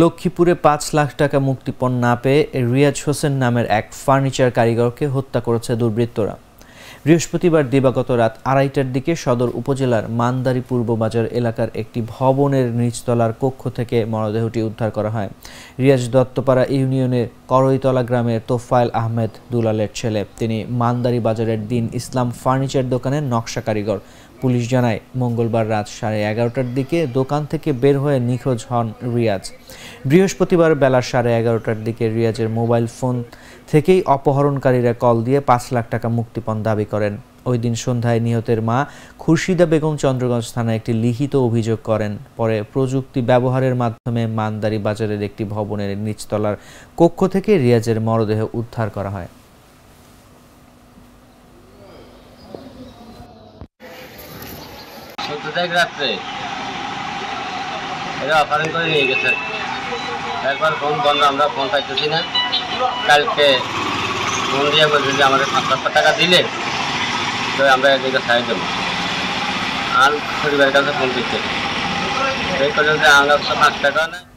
লক্ষ্মীপুরে পাঁচ লাখ টাকা মুক্তিপণ না পেয়ে রিয়াজ হোসেন নামের এক ফার্নিচার কারিগরকে হত্যা করেছে দুর্বৃত্তরা বৃহস্পতিবার দিবাগত রাত আড়াইটার দিকে সদর উপজেলার মান্দারি পূর্ব বাজার এলাকার একটি ভবনের নিচতলার কক্ষ থেকে মরদেহটি উদ্ধার করা হয় রিয়াজ দত্তপাড়া ইউনিয়নের করইতলা গ্রামের তোফায়েল আহমেদ দুলালের ছেলে তিনি মান্দারি বাজারের দিন ইসলাম ফার্নিচার দোকানের নকশা কারিগর পুলিশ জানায় মঙ্গলবার রাত সাড়ে এগারোটার দিকে দোকান থেকে বের হয়ে নিখোঁজ হন রিয়াজ বৃহস্পতিবার বেলা সাড়ে এগারোটার দিকে রিয়াজের মোবাইল ফোন থেকেই অপহরণকারীরা কল দিয়ে পাঁচ লাখ টাকা মুক্তিপণ দাবি করেন ওই দিন সন্ধ্যায় নিহতের মা খুরশিদা বেগম চন্দ্রগঞ্জ থানায় একটি লিখিত অভিযোগ করেন পরে প্রযুক্তি ব্যবহারের মাধ্যমে মান্দারি বাজারের একটি ভবনের নিচতলার কক্ষ থেকে রিয়াজের মরদেহ উদ্ধার করা হয় এরা অপারেন্ট করে নিয়ে গেছে একবার ফোন বন্ধ আমরা ফোন পাইতেছি না কালকে ফোন দিয়ে বলছে যে আমাদের পাঁচ লক্ষ টাকা দিলে তো আমরা এদিকে সাহায্য করবো আর পরিবারের কাছে ফোন দিচ্ছে এই পর্যন্ত আমরা কাছে পাঁচ টাকা নেই